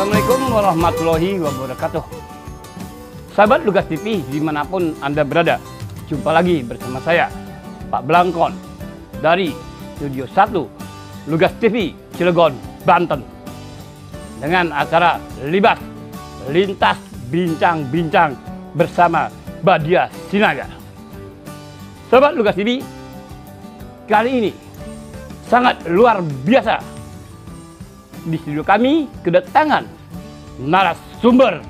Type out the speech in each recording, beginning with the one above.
Assalamualaikum warahmatullahi wabarakatuh. Sahabat Lugas TV dimanapun Anda berada, jumpa lagi bersama saya, Pak Blangkon, dari Studio 1 Lugas TV Cilegon, Banten. Dengan acara Libas Lintas Bincang-Bincang bersama Badia Sinaga. Sahabat Lugas TV, kali ini sangat luar biasa di studio kami kedatangan narasumber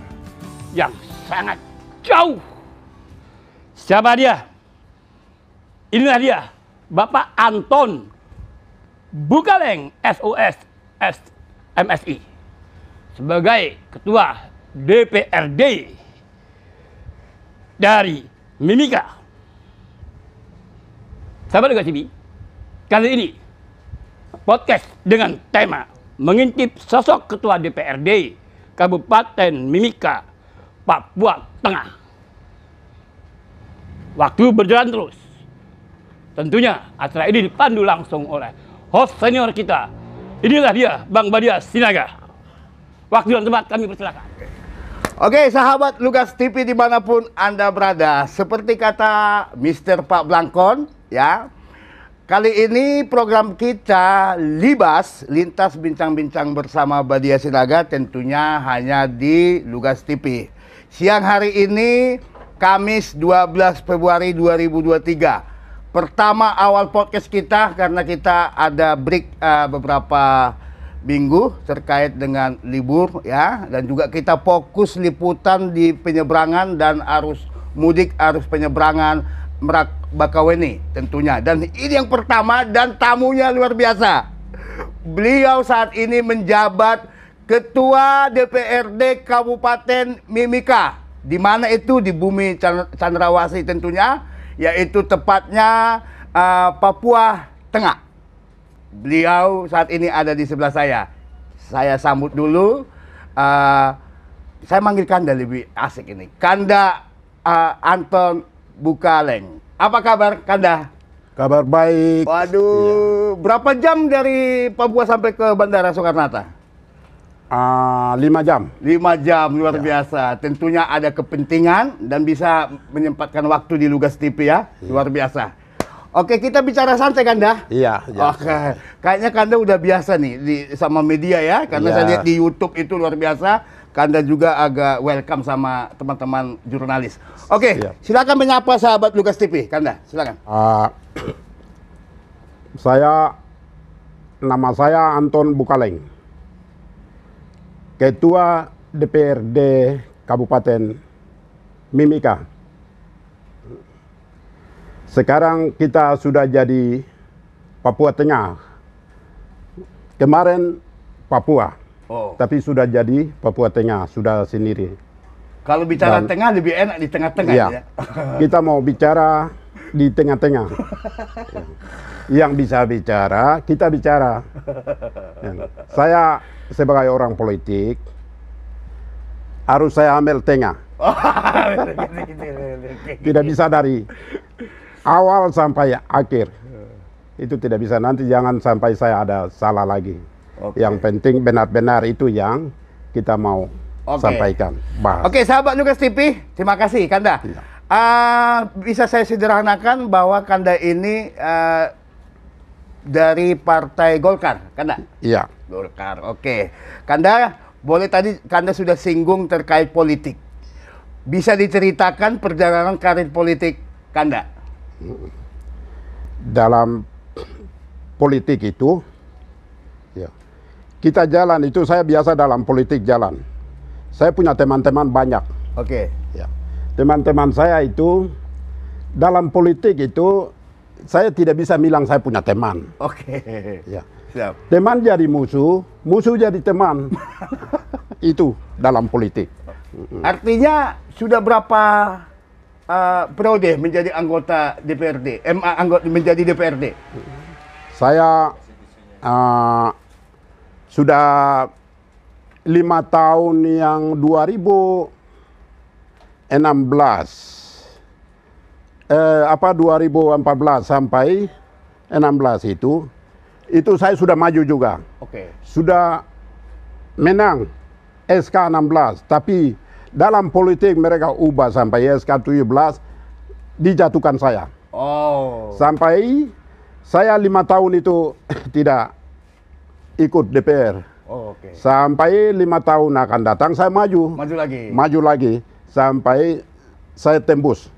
yang sangat jauh. Siapa dia? Inilah dia, Bapak Anton Bukaleng SOS MSI sebagai Ketua DPRD dari Mimika. Sahabat Negosibi, kali ini podcast dengan tema mengintip sosok Ketua DPRD Kabupaten Mimika, Papua Tengah. Waktu berjalan terus. Tentunya acara ini dipandu langsung oleh host senior kita. Inilah dia, Bang Badia Sinaga. Waktu dan tempat kami persilakan. Oke, sahabat Lukas TV dimanapun Anda berada. Seperti kata Mr. Pak Blangkon, ya, Kali ini program kita Libas Lintas Bincang-Bincang bersama Badia Sinaga tentunya hanya di Lugas TV. Siang hari ini Kamis 12 Februari 2023. Pertama awal podcast kita karena kita ada break uh, beberapa minggu terkait dengan libur ya dan juga kita fokus liputan di penyeberangan dan arus mudik arus penyeberangan Merak Bakaweni tentunya. Dan ini yang pertama dan tamunya luar biasa. Beliau saat ini menjabat Ketua DPRD Kabupaten Mimika. Di mana itu? Di bumi Candrawasi tentunya, yaitu tepatnya uh, Papua Tengah. Beliau saat ini ada di sebelah saya. Saya sambut dulu. Uh, saya manggil Kanda lebih asik ini. Kanda uh, Anton Bukaleng. Apa kabar Kanda? Kabar baik. Waduh, iya. berapa jam dari Papua sampai ke Bandara Soekarno-Hatta? Uh, lima jam. Lima jam luar iya. biasa. Tentunya ada kepentingan dan bisa menyempatkan waktu di Lugas TV ya, Iya. luar biasa. Oke kita bicara santai Kanda. Iya. iya. Oke, kayaknya Kanda udah biasa nih di, sama media ya, karena iya. saya lihat di YouTube itu luar biasa Kanda juga agak welcome sama teman-teman jurnalis. Oke, okay, ya. silakan menyapa sahabat Lukas TV, Kanda. Silakan. Uh, saya nama saya Anton Bukaleng. Ketua DPRD Kabupaten Mimika. Sekarang kita sudah jadi Papua Tengah. Kemarin Papua Oh. Tapi sudah jadi Papua Tengah, sudah sendiri. Kalau bicara Dan, tengah lebih enak di tengah-tengah iya. ya. Kita mau bicara di tengah-tengah. Yang bisa bicara, kita bicara. Ya. Saya sebagai orang politik harus saya ambil tengah. tidak bisa dari awal sampai akhir. Itu tidak bisa nanti jangan sampai saya ada salah lagi. Okay. Yang penting benar-benar itu yang kita mau okay. sampaikan. Oke, okay, sahabat Lukas TV, terima kasih Kanda. Ya. Uh, bisa saya sederhanakan bahwa Kanda ini uh, dari Partai Golkar, Kanda? Iya. Golkar, oke. Okay. Kanda, boleh tadi Kanda sudah singgung terkait politik. Bisa diceritakan perjalanan karir politik Kanda? Hmm. Dalam politik itu, kita jalan itu saya biasa dalam politik jalan. Saya punya teman-teman banyak. Oke. Okay. Ya. Teman-teman saya itu dalam politik itu saya tidak bisa bilang saya punya teman. Oke. Okay. Ya. Siap. Teman jadi musuh, musuh jadi teman. itu dalam politik. Artinya sudah berapa uh, periode menjadi anggota DPRD, MA anggota menjadi DPRD? Saya uh, sudah lima tahun yang 2016 eh, apa 2014 sampai 16 itu itu saya sudah maju juga. Oke. Okay. Sudah menang SK 16 tapi dalam politik mereka ubah sampai SK 17 dijatuhkan saya. Oh. Sampai saya lima tahun itu tidak ikut DPR. Oh, Oke. okay. Sampai lima tahun akan datang saya maju. Maju lagi. Maju lagi sampai saya tembus.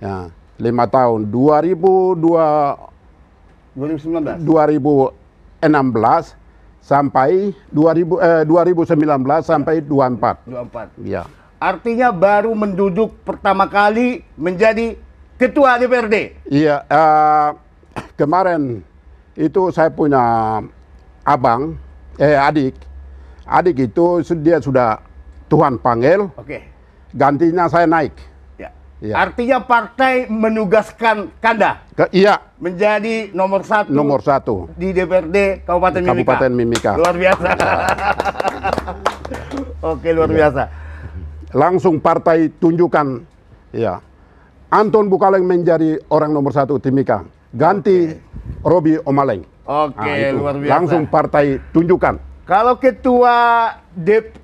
Ya, lima tahun 2002 2019 2016 sampai 2000 eh, 2019 sampai 24. 24. Iya. Artinya baru menduduk pertama kali menjadi ketua DPRD. Iya, uh, kemarin itu saya punya abang, eh adik, adik itu dia sudah Tuhan panggil. Gantinya saya naik. Ya. ya. Artinya partai menugaskan Kanda. Ke, iya. Menjadi nomor satu. Nomor satu. Di DPRD Kabupaten, Mimika. Kabupaten Mimika. Luar biasa. Ya. Oke, luar ya. biasa. Langsung partai tunjukkan, ya. Anton Bukaleng menjadi orang nomor satu Timika. Ganti okay. Robi Omaleng. Oke, nah, luar biasa. Langsung partai tunjukkan. Kalau ketua D,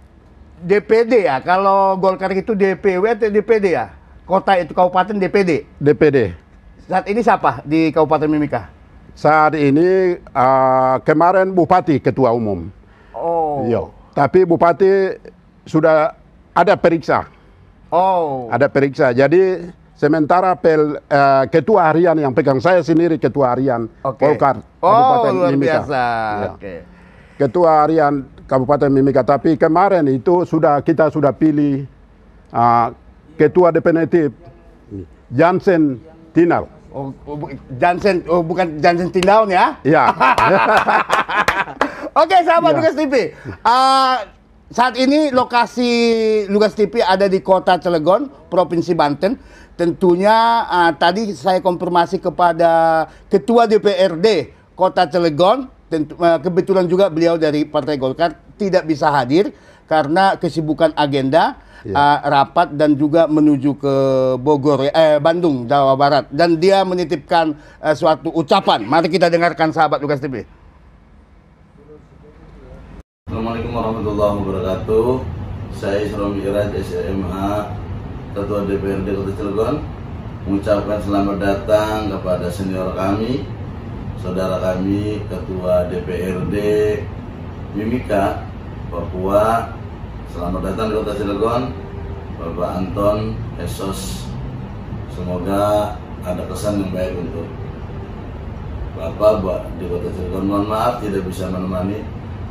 DPD ya, kalau Golkar itu DPW atau DPD ya? Kota itu kabupaten DPD. DPD. Saat ini siapa di Kabupaten Mimika? Saat ini uh, kemarin bupati ketua umum. Oh. Yo. Iya. Tapi bupati sudah ada periksa. Oh. Ada periksa. Jadi Sementara pel, uh, ketua harian yang pegang saya sendiri ketua harian okay. Polkar oh, Kabupaten luar Mimika. Biasa. Ya. Okay. Ketua harian Kabupaten Mimika. Tapi kemarin itu sudah kita sudah pilih uh, ketua definitif Jansen Tinal. Oh, oh, Jansen, oh bukan Jansen Tinal ya? Ya. Oke, okay, sahabat ya. TV. Uh, eh, saat ini lokasi Lugas TV ada di kota Cilegon, Provinsi Banten. Tentunya uh, tadi saya konfirmasi kepada Ketua DPRD Kota Cilegon, tentu, uh, kebetulan juga beliau dari Partai Golkar tidak bisa hadir karena kesibukan agenda ya. uh, rapat dan juga menuju ke Bogor, eh, Bandung, Jawa Barat. Dan dia menitipkan uh, suatu ucapan. Mari kita dengarkan sahabat Lugas TV. Assalamualaikum warahmatullahi wabarakatuh Saya Isra Mi'raj SMA Ketua DPRD Kota Cilegon Mengucapkan selamat datang kepada senior kami Saudara kami Ketua DPRD Mimika Papua Selamat datang di Kota Cilegon Bapak Anton Esos Semoga ada kesan yang baik untuk Bapak, Bapak di Kota Cilegon Mohon maaf tidak bisa menemani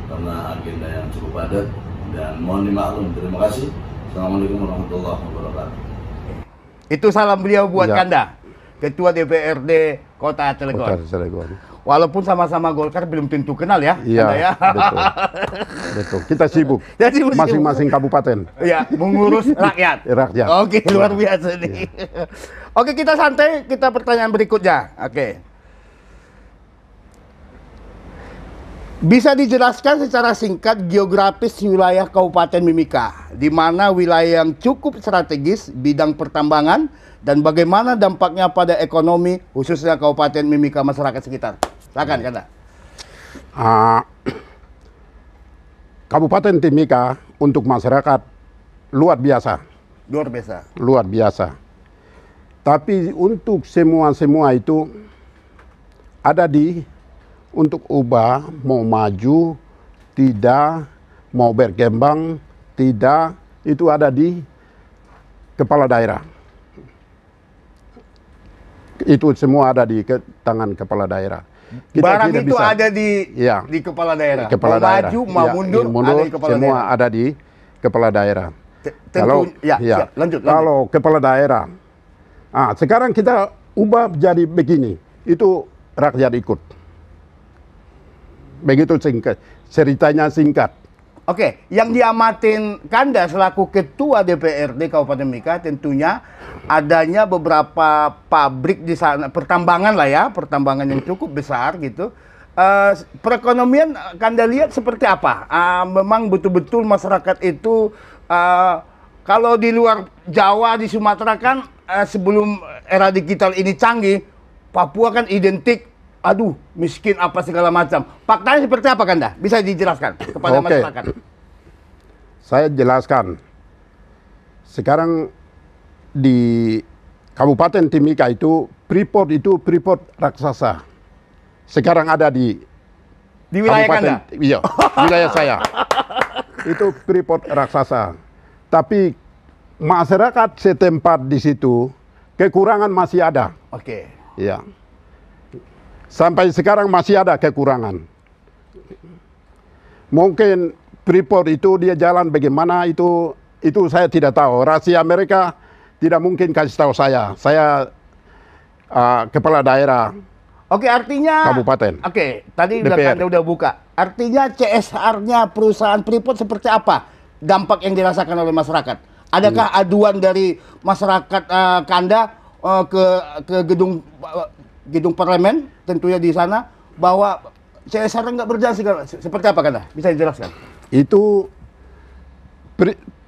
karena agenda yang cukup padat dan mohon dimaklum. Terima kasih. Assalamualaikum warahmatullahi wabarakatuh. Itu salam beliau buat ya. Kanda, Ketua DPRD Kota Cilegon. Kota Cilegon. Walaupun sama-sama Golkar belum tentu kenal ya, iya, ya. Betul. betul. Kita sibuk. Masing-masing kabupaten. Iya, mengurus rakyat. rakyat. Oke, luar iya. biasa nih. Ya. Oke, kita santai, kita pertanyaan berikutnya. Oke. Bisa dijelaskan secara singkat geografis wilayah Kabupaten Mimika, di mana wilayah yang cukup strategis bidang pertambangan dan bagaimana dampaknya pada ekonomi khususnya Kabupaten Mimika masyarakat sekitar. Silakan kata. Uh, ah, Kabupaten Timika untuk masyarakat luar biasa. Luar biasa. Luar biasa. Tapi untuk semua-semua itu ada di untuk ubah mau maju tidak mau berkembang tidak itu ada di kepala daerah itu semua ada di ke, tangan kepala daerah kita barang itu bisa. ada di ya. di kepala daerah. Kepala mau daerah. maju mau ya, mundur, mundur ada di kepala semua daerah. ada di kepala daerah. Tentu, kalau ya, ya. Siap, lanjut, lanjut. Kalau kepala daerah. nah, sekarang kita ubah jadi begini. Itu rakyat ikut. Begitu singkat. Ceritanya singkat. Oke, yang diamatin Kanda selaku ketua DPRD Kabupaten Mika tentunya adanya beberapa pabrik di sana pertambangan lah ya, pertambangan yang cukup besar gitu. Uh, perekonomian Kanda lihat seperti apa? Uh, memang betul-betul masyarakat itu uh, kalau di luar Jawa di Sumatera kan uh, sebelum era digital ini canggih, Papua kan identik aduh miskin apa segala macam. Faktanya seperti apa Kanda? Bisa dijelaskan kepada okay. masyarakat. Saya jelaskan. Sekarang di Kabupaten Timika itu Freeport itu Freeport raksasa. Sekarang ada di di wilayah Kabupaten, Kanda. Iya, wilayah saya. itu Freeport raksasa. Tapi masyarakat setempat di situ kekurangan masih ada. Oke. Okay. Iya. Sampai sekarang masih ada kekurangan. Mungkin Freeport itu dia jalan bagaimana itu itu saya tidak tahu. Rahasia mereka tidak mungkin kasih tahu saya. Saya uh, kepala daerah. Oke, artinya kabupaten. Oke, tadi DPR. Anda udah buka. Artinya CSR-nya perusahaan Freeport seperti apa? Dampak yang dirasakan oleh masyarakat. Adakah hmm. aduan dari masyarakat uh, Kanda uh, ke ke gedung uh, gedung parlemen tentunya di sana bahwa CSR nggak berjalan seperti apa kata? Bisa dijelaskan? Itu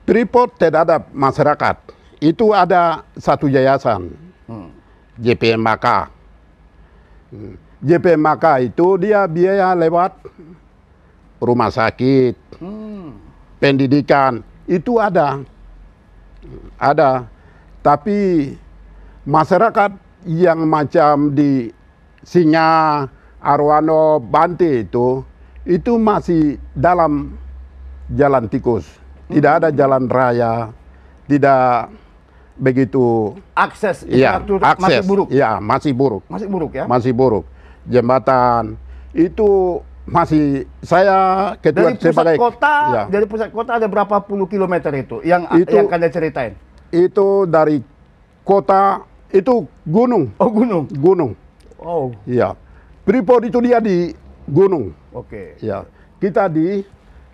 Freeport tidak masyarakat. Itu ada satu yayasan, hmm. JPMAK. Hmm. Maka itu dia biaya lewat rumah sakit, hmm. pendidikan, itu ada. Hmm, ada. Tapi masyarakat yang macam di Singa, Arwano, Bante itu, itu masih dalam jalan tikus. Tidak ada hmm. jalan raya, tidak begitu akses ya, akses masih buruk. Ya, masih buruk. Masih buruk ya. Masih buruk. Jembatan itu masih saya ketua dari pusat sebagai, kota ya. dari pusat kota ada berapa puluh kilometer itu yang itu, yang kalian ceritain? Itu dari kota itu gunung. Oh gunung. Gunung. Oh. Iya. Freeport itu dia di gunung. Oke. Okay. Ya. Kita di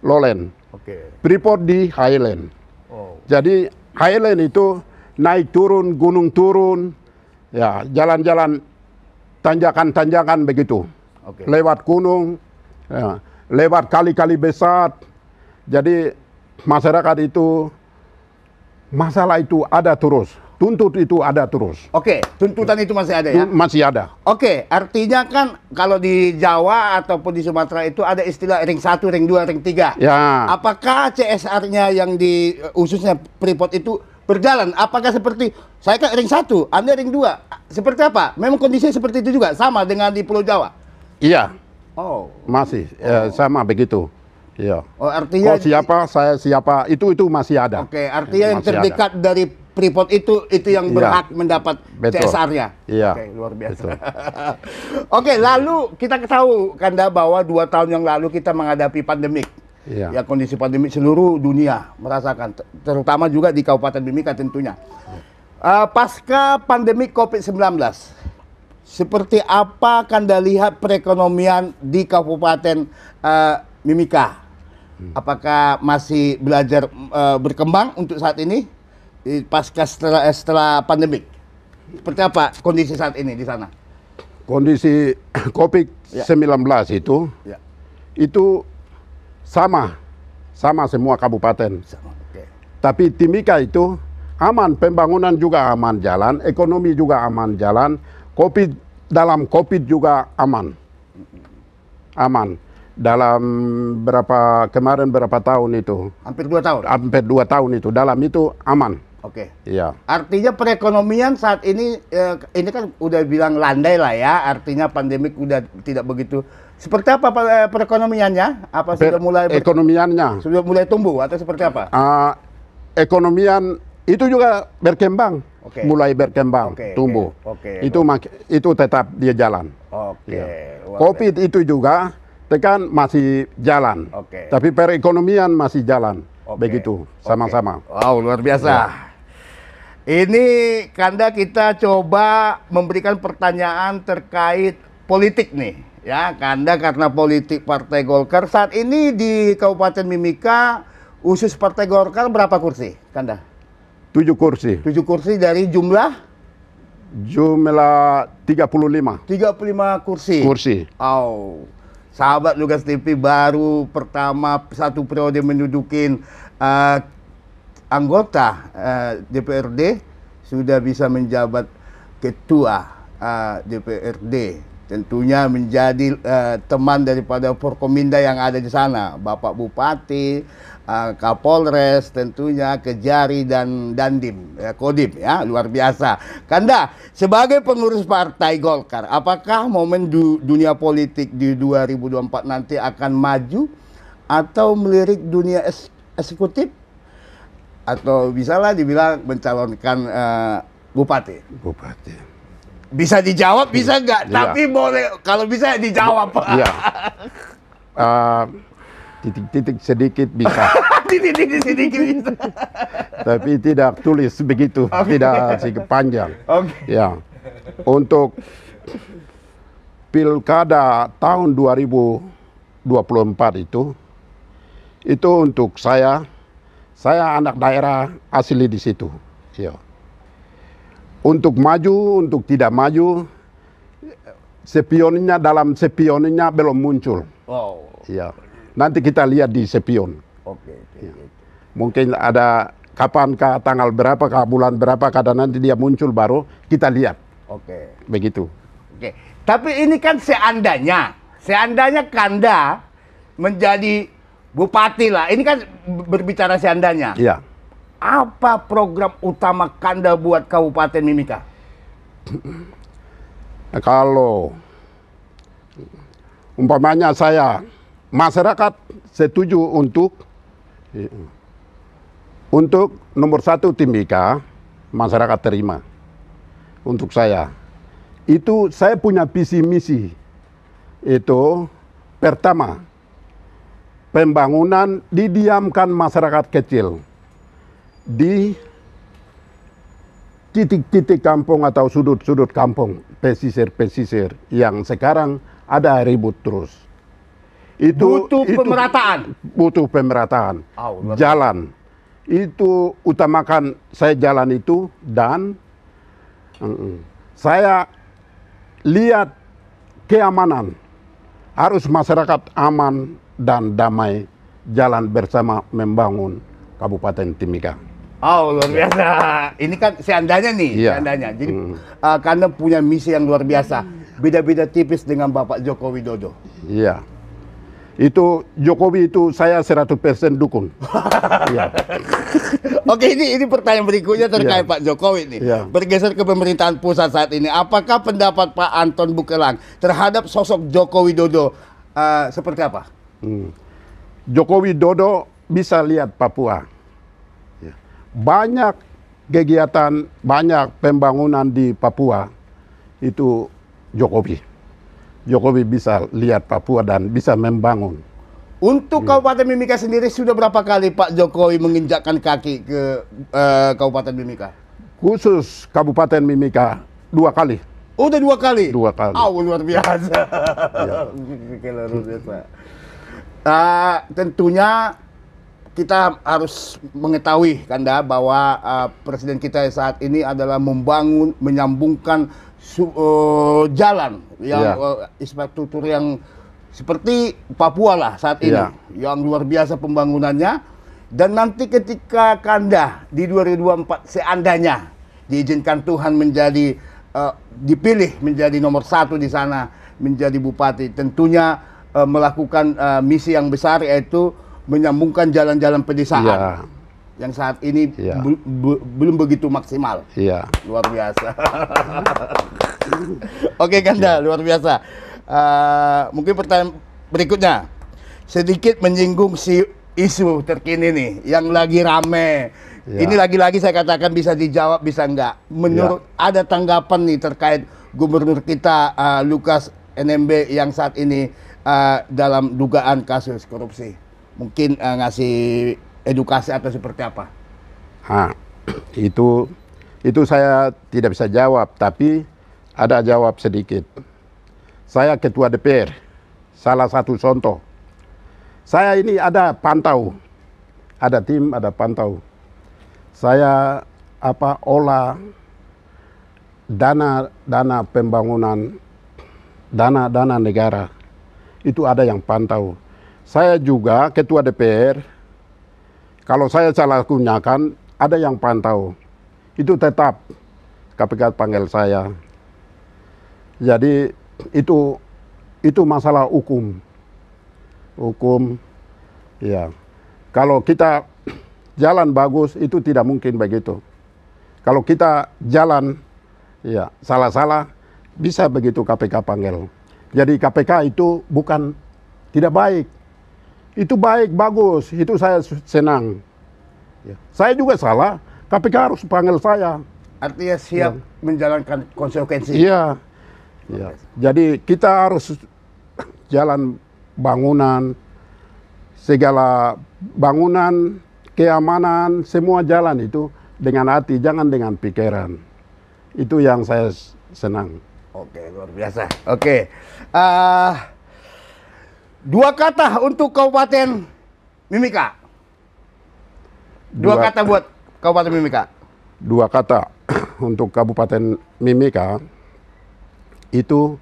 lowland. Oke. Okay. Freeport di highland. Oh. Jadi highland itu naik turun, gunung turun, ya jalan-jalan tanjakan-tanjakan begitu. Okay. Lewat gunung, ya, lewat kali-kali besar. Jadi masyarakat itu masalah itu ada terus. Tuntut itu ada terus. Oke, tuntutan itu masih ada ya? Masih ada. Oke, artinya kan kalau di Jawa ataupun di Sumatera itu ada istilah ring satu, ring dua, ring tiga. Ya. Apakah CSR-nya yang di eh, khususnya Freeport itu berjalan? Apakah seperti saya kan ring satu, Anda ring dua? Seperti apa? Memang kondisinya seperti itu juga sama dengan di Pulau Jawa? Iya. Oh. Masih ya, oh. Ya, sama begitu. Iya. Oh, artinya Oh, siapa saya siapa itu itu masih ada. Oke, artinya yang terdekat ada. dari Freeport itu itu yang iya. berhak mendapat CSR-nya. Iya. Oke, okay, luar biasa. Oke, okay, lalu kita tahu Kanda bahwa dua tahun yang lalu kita menghadapi pandemik. Ya. Ya kondisi pandemik seluruh dunia merasakan, terutama juga di Kabupaten Mimika tentunya. Ya. Uh, pasca pandemi COVID-19, seperti apa Kanda lihat perekonomian di Kabupaten uh, Mimika? Hmm. Apakah masih belajar uh, berkembang untuk saat ini? di pasca setelah eh, setelah pandemik. Seperti apa kondisi saat ini di sana? Kondisi COVID-19 ya. itu ya. itu sama sama semua kabupaten. Sama. Okay. Tapi Timika itu aman, pembangunan juga aman jalan, ekonomi juga aman jalan, COVID dalam COVID juga aman. Aman dalam berapa kemarin berapa tahun itu? Hampir dua tahun. Hampir dua tahun itu dalam itu aman. Oke. Okay. Iya. Artinya perekonomian saat ini eh, ini kan udah bilang landai lah ya. Artinya pandemik udah tidak begitu. Seperti apa eh, perekonomiannya? Apa per sudah mulai ekonomiannya? Sudah mulai tumbuh atau seperti apa? Uh, ekonomian itu juga berkembang. Okay. Mulai berkembang, okay, tumbuh. Okay, okay. Itu itu tetap dia jalan. Oke. Okay. Ya. Covid itu juga tekan masih jalan. Oke. Okay. Tapi perekonomian masih jalan. Okay. Begitu, sama-sama. Okay. Wow, luar biasa. Ya. Ini Kanda kita coba memberikan pertanyaan terkait politik nih. Ya, Kanda karena politik Partai Golkar saat ini di Kabupaten Mimika usus Partai Golkar berapa kursi, Kanda? Tujuh kursi. Tujuh kursi dari jumlah? Jumlah 35. 35 kursi. Kursi. Oh. Sahabat Lugas TV baru pertama satu periode mendudukin uh, anggota uh, eh, DPRD sudah bisa menjabat ketua uh, eh, DPRD tentunya menjadi uh, teman daripada Forkominda yang ada di sana, Bapak Bupati, uh, Kapolres, tentunya Kejari dan Dandim, ya, Kodim ya, luar biasa. Kanda, sebagai pengurus Partai Golkar, apakah momen du dunia politik di 2024 nanti akan maju atau melirik dunia eksekutif? atau bisalah dibilang mencalonkan uh, bupati. Bupati. Bisa dijawab, bisa iya. nggak? Ya. Tapi boleh kalau bisa dijawab. Iya. uh, eh, titik-titik sedikit bisa. titik-titik sedikit bisa. Tapi tidak tulis begitu, okay. tidak sih panjang. Okay. Ya. Untuk pilkada tahun 2024 itu, itu untuk saya saya anak daerah asli di situ. Ya. Untuk maju, untuk tidak maju, sepionnya dalam sepionnya belum muncul. Wow. Ya. Nanti kita lihat di sepion. Oke. Okay, iya. Mungkin ada kapankah, tanggal berapa, bulan berapa, kadang nanti dia muncul baru kita lihat. Oke. Okay. Begitu. Oke. Okay. Tapi ini kan seandainya, seandainya Kanda menjadi Bupati lah, ini kan berbicara seandainya. Iya. Apa program utama Kanda buat Kabupaten Mimika? Nah, kalau umpamanya saya masyarakat setuju untuk untuk nomor satu Timika masyarakat terima untuk saya itu saya punya visi misi itu pertama pembangunan didiamkan masyarakat kecil di titik-titik kampung atau sudut-sudut kampung, pesisir-pesisir yang sekarang ada ribut terus. Itu butuh itu, pemerataan. Butuh pemerataan. Oh, jalan. Itu utamakan saya jalan itu dan mm -mm, saya lihat keamanan. Harus masyarakat aman dan damai jalan bersama membangun Kabupaten Timika. Oh luar ya. biasa. Ini kan seandainya nih, ya. seandainya. Jadi hmm. uh, karena punya misi yang luar biasa. Beda-beda tipis dengan Bapak Joko Widodo. Iya. Itu Jokowi itu saya 100% dukung. ya. Oke, ini ini pertanyaan berikutnya terkait iya. Pak Jokowi nih. Iya. Bergeser ke pemerintahan pusat saat ini, apakah pendapat Pak Anton Bukelang terhadap sosok Joko Widodo uh, seperti apa? Hmm. Jokowi Dodo bisa lihat Papua. Ya. Banyak kegiatan, banyak pembangunan di Papua itu Jokowi. Jokowi bisa lihat Papua dan bisa membangun. Untuk hmm. Kabupaten Mimika sendiri sudah berapa kali Pak Jokowi menginjakkan kaki ke uh, Kabupaten Mimika? Khusus Kabupaten Mimika dua kali. Oh, udah dua kali? Dua kali. Oh, luar biasa. Ya. luar biasa uh, tentunya kita harus mengetahui kanda bahwa uh, presiden kita saat ini adalah membangun menyambungkan su, uh, jalan yang yeah. Iya. uh, infrastruktur yang seperti Papua lah saat ini yeah. yang luar biasa pembangunannya dan nanti ketika kanda di 2024 seandainya diizinkan Tuhan menjadi uh, dipilih menjadi nomor satu di sana menjadi bupati tentunya uh, melakukan uh, misi yang besar yaitu menyambungkan jalan-jalan pedesaan. Ya. Yang saat ini ya. belum begitu maksimal. Iya. Luar biasa. Oke, Ganda, ya. luar biasa. Uh, mungkin pertanyaan berikutnya. Sedikit menyinggung si isu terkini nih yang lagi rame. Ya. Ini lagi-lagi saya katakan bisa dijawab bisa enggak. Menurut ya. ada tanggapan nih terkait gubernur kita uh, Lukas NMB yang saat ini uh, dalam dugaan kasus korupsi? Mungkin uh, ngasih edukasi atau seperti apa? Ha, itu itu saya tidak bisa jawab, tapi ada jawab sedikit. Saya ketua DPR, salah satu contoh. Saya ini ada pantau, ada tim, ada pantau. Saya apa olah dana dana pembangunan dana dana negara itu ada yang pantau. Saya juga ketua DPR, kalau saya salah gunakan, ada yang pantau. Itu tetap KPK panggil saya. Jadi itu itu masalah hukum. Hukum, ya. Kalau kita jalan bagus, itu tidak mungkin begitu. Kalau kita jalan, ya salah-salah, bisa begitu KPK panggil. Jadi KPK itu bukan tidak baik. Itu baik, bagus. Itu saya senang. Ya. Saya juga salah. KPK harus panggil saya. Artinya siap ya. menjalankan konsekuensi. Iya. Ya. Jadi kita harus jalan bangunan, segala bangunan, keamanan, semua jalan itu dengan hati, jangan dengan pikiran. Itu yang saya senang. Oke, luar biasa. Oke. Uh, dua kata untuk Kabupaten Mimika. Dua, dua kata buat Kabupaten Mimika. Dua kata untuk Kabupaten Mimika itu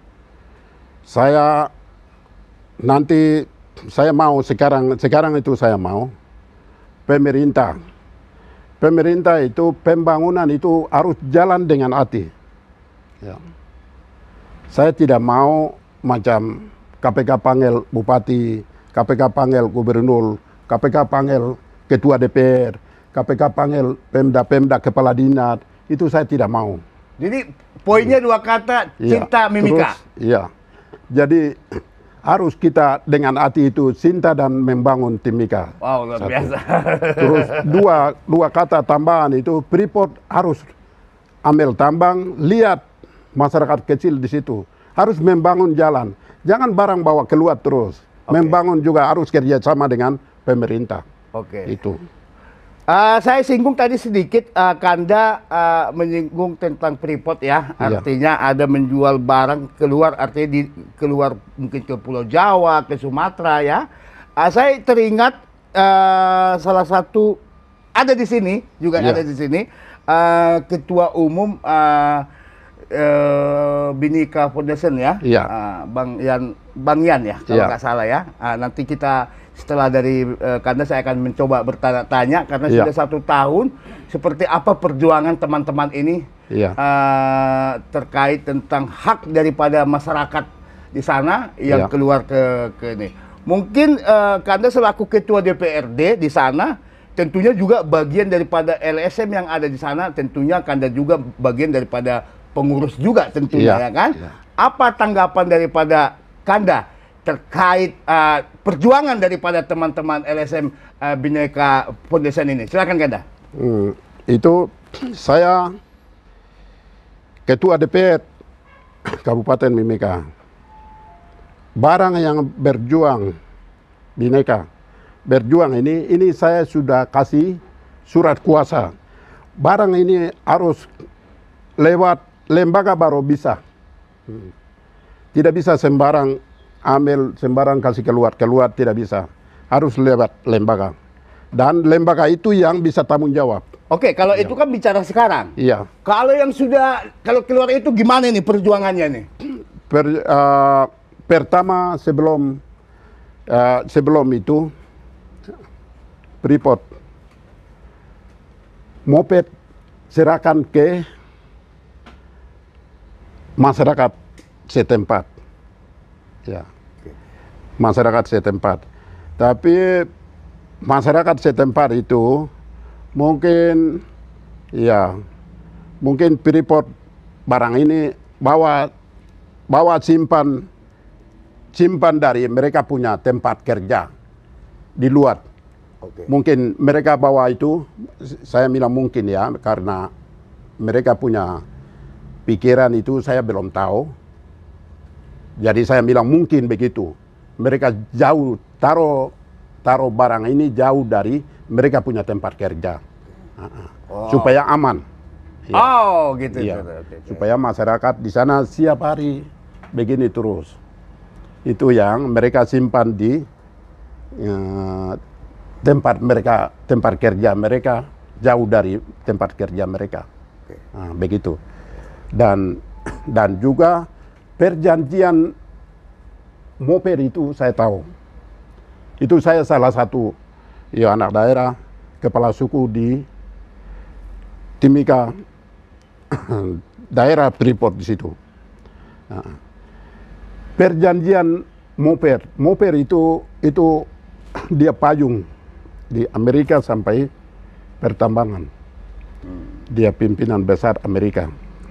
saya nanti saya mau sekarang sekarang itu saya mau pemerintah pemerintah itu pembangunan itu harus jalan dengan hati. Ya. Saya tidak mau macam KPK panggil bupati, KPK panggil gubernur, KPK panggil ketua DPR, KPK panggil Pemda-Pemda kepala dinas. Itu saya tidak mau. Jadi poinnya dua kata iya, cinta mimika. Terus, iya. Jadi harus kita dengan hati itu cinta dan membangun timika. Wow, luar Satu. biasa. Terus dua dua kata tambahan itu Freeport harus ambil tambang, lihat masyarakat kecil di situ. Harus membangun jalan. Jangan barang bawa keluar terus. Okay. Membangun juga harus kerja sama dengan pemerintah. Oke. Okay. Itu. Uh, saya singgung tadi sedikit, uh, Kanda uh, menyinggung tentang Freeport ya, iya. artinya yeah. ada menjual barang keluar, artinya di keluar mungkin ke Pulau Jawa, ke Sumatera ya. Uh, saya teringat uh, salah satu ada di sini juga yeah. ada di sini uh, ketua umum uh, Eh, Binika Foundation ya, ya. Uh, Bang Yan, Bang Yan ya kalau ya. salah ya. Uh, nanti kita setelah dari uh, eh, Kanda saya akan mencoba bertanya-tanya karena ya. sudah satu tahun seperti apa perjuangan teman-teman ini ya. uh, terkait tentang hak daripada masyarakat di sana yang ya. keluar ke ke ini. Mungkin uh, eh, Kanda selaku ketua DPRD di sana tentunya juga bagian daripada LSM yang ada di sana tentunya Kanda juga bagian daripada pengurus juga tentunya iya. ya, kan. Ya. Apa tanggapan daripada Kanda terkait uh, perjuangan daripada teman-teman LSM uh, Bineka Foundation ini? Silakan Kanda. Hmm, itu saya ketua DPR Kabupaten Mimika. Barang yang berjuang Bineka berjuang ini ini saya sudah kasih surat kuasa. Barang ini harus lewat lembaga baru bisa. Hmm. Tidak bisa sembarang ambil, sembarang kasih keluar, keluar tidak bisa. Harus lewat lembaga. Dan lembaga itu yang bisa tanggung jawab. Oke, kalau ya. itu kan bicara sekarang. Iya. Kalau yang sudah, kalau keluar itu gimana nih perjuangannya nih? Per, uh, pertama sebelum uh, sebelum itu Freeport moped serahkan ke masyarakat setempat. Ya. Masyarakat setempat. Tapi masyarakat setempat itu mungkin ya mungkin Freeport barang ini bawa bawa simpan simpan dari mereka punya tempat kerja di luar. Okay. Mungkin mereka bawa itu saya bilang mungkin ya karena mereka punya pikiran itu saya belum tahu. Jadi saya bilang mungkin begitu. Mereka jauh taruh taruh barang ini jauh dari mereka punya tempat kerja. Oh. Supaya aman. Ya. Oh, gitu. Ya. Gitu, Okay. Supaya masyarakat di sana siap hari begini terus. Itu yang mereka simpan di uh, tempat mereka tempat kerja mereka jauh dari tempat kerja mereka. Nah, begitu dan dan juga perjanjian Moper itu saya tahu. Itu saya salah satu ya anak daerah kepala suku di Timika daerah Tripod di situ. Nah, perjanjian Moper, Moper itu itu dia payung di Amerika sampai pertambangan. Dia pimpinan besar Amerika.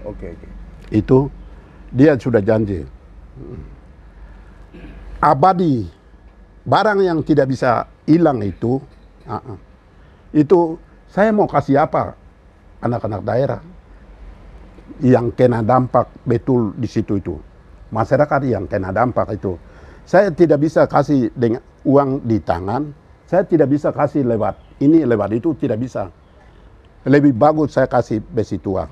Oke, okay, Okay. Itu dia sudah janji. Abadi, barang yang tidak bisa hilang itu, uh -uh. itu saya mau kasih apa anak-anak daerah yang kena dampak betul di situ itu. Masyarakat yang kena dampak itu. Saya tidak bisa kasih dengan uang di tangan, saya tidak bisa kasih lewat ini lewat itu tidak bisa. Lebih bagus saya kasih besi tua.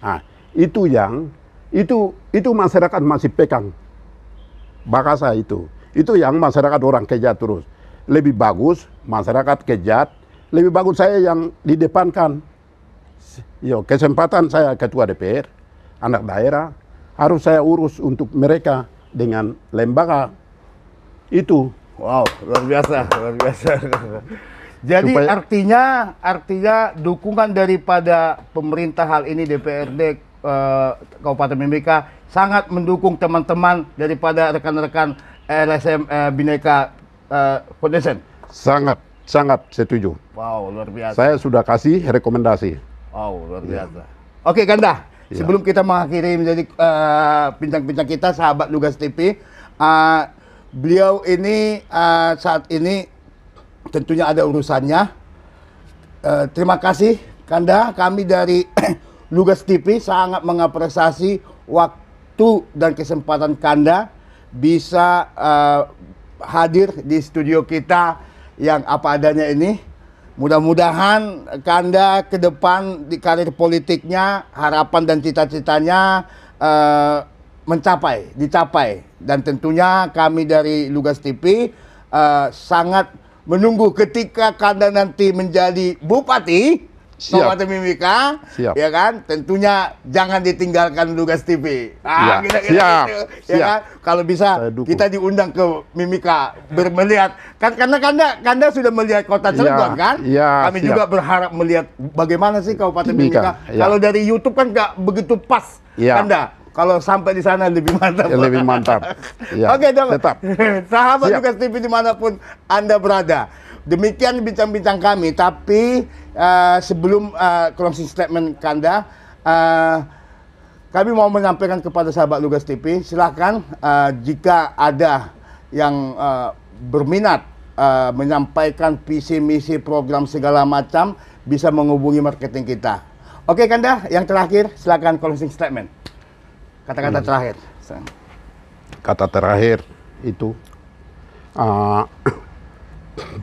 Nah, itu yang itu itu masyarakat masih pegang bahasa itu. Itu yang masyarakat orang kejat terus. Lebih bagus masyarakat kejat, lebih bagus saya yang didepankan. Yo, kesempatan saya ketua DPR, anak daerah, harus saya urus untuk mereka dengan lembaga itu. Wow, luar biasa, luar biasa. Jadi Supaya... artinya artinya dukungan daripada pemerintah hal ini DPRD uh, Kabupaten Mimika sangat mendukung teman-teman daripada rekan-rekan LSM uh, eh, Bineka uh, eh, Foundation. Sangat, sangat setuju. Wow, luar biasa. Saya sudah kasih rekomendasi. Wow, luar iya. biasa. Ya. Oke, Kanda. Ya. Sebelum kita mengakhiri menjadi uh, bincang-bincang kita sahabat Lugas TV, uh, beliau ini uh, saat ini tentunya ada urusannya. Uh, terima kasih Kanda, kami dari Lugas TV sangat mengapresiasi waktu dan kesempatan Kanda bisa uh, hadir di studio kita yang apa adanya ini. Mudah-mudahan Kanda ke depan di karir politiknya, harapan dan cita-citanya uh, mencapai, dicapai. Dan tentunya kami dari Lugas TV uh, eh, sangat menunggu ketika Kanda nanti menjadi bupati Sobat Mimika, Siap. ya kan? Tentunya jangan ditinggalkan Lugas TV. Ah, ya. kita, kita, Siap. Gitu, Siap. Ya kan? Kalau bisa kita diundang ke Mimika bermelihat kan karena Kanda Kanda sudah melihat Kota iya. Cirebon, ya. kan? Ya. Kami Siap. juga berharap melihat bagaimana sih Kabupaten Mimika. Mimika. Ya. Kalau dari YouTube kan nggak begitu pas ya. Kanda. Kalau sampai di sana lebih mantap. Ya, lebih mantap. ya. Oke, okay, dong. Tetap. Sahabat Siap. Lugas TV dimanapun Anda berada. Demikian bincang-bincang kami, tapi Eh, sebelum uh, closing statement Kanda, uh, kami mau menyampaikan kepada sahabat Lugas TV, Silakan uh, jika ada yang uh, berminat uh, menyampaikan visi misi program segala macam bisa menghubungi marketing kita. Oke Kanda, yang terakhir silakan closing statement. Kata-kata hmm. terakhir. Kata terakhir itu uh,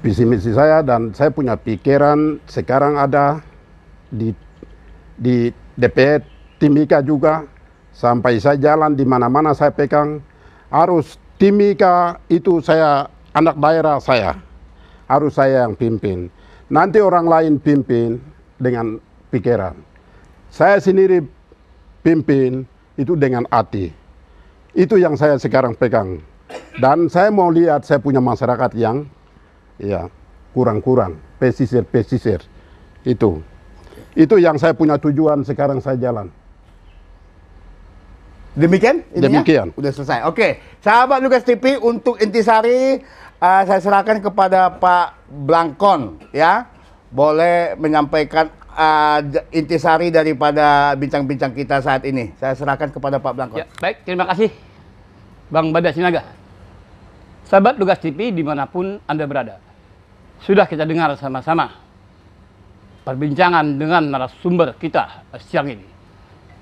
visi misi saya dan saya punya pikiran sekarang ada di di DPR Timika juga sampai saya jalan di mana-mana saya pegang harus Timika itu saya anak daerah saya harus saya yang pimpin nanti orang lain pimpin dengan pikiran saya sendiri pimpin itu dengan hati itu yang saya sekarang pegang dan saya mau lihat saya punya masyarakat yang ya kurang-kurang pesisir-pesisir itu itu yang saya punya tujuan sekarang saya jalan demikian ininya? demikian udah selesai oke sahabat Lukas TV untuk intisari uh, saya serahkan kepada Pak Blangkon ya boleh menyampaikan uh, intisari daripada bincang-bincang kita saat ini saya serahkan kepada Pak Blangkon ya, baik terima kasih Bang Badak Sinaga Sahabat Lugas TV dimanapun Anda berada. Sudah kita dengar sama-sama perbincangan dengan narasumber kita siang ini.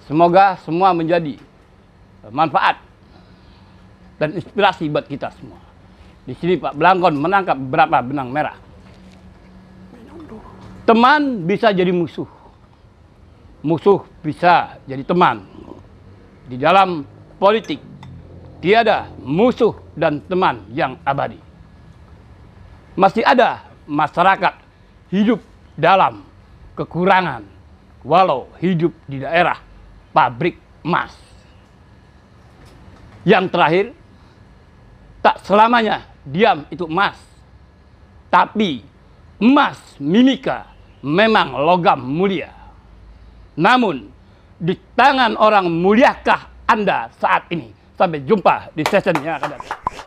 Semoga semua menjadi manfaat dan inspirasi buat kita semua. Di sini Pak Blangkon menangkap berapa benang merah. Teman bisa jadi musuh. Musuh bisa jadi teman. Di dalam politik, tiada musuh dan teman yang abadi masih ada masyarakat hidup dalam kekurangan walau hidup di daerah pabrik emas. Yang terakhir, tak selamanya diam itu emas. Tapi emas mimika memang logam mulia. Namun, di tangan orang muliakah Anda saat ini? Sampai jumpa di session yang akan datang.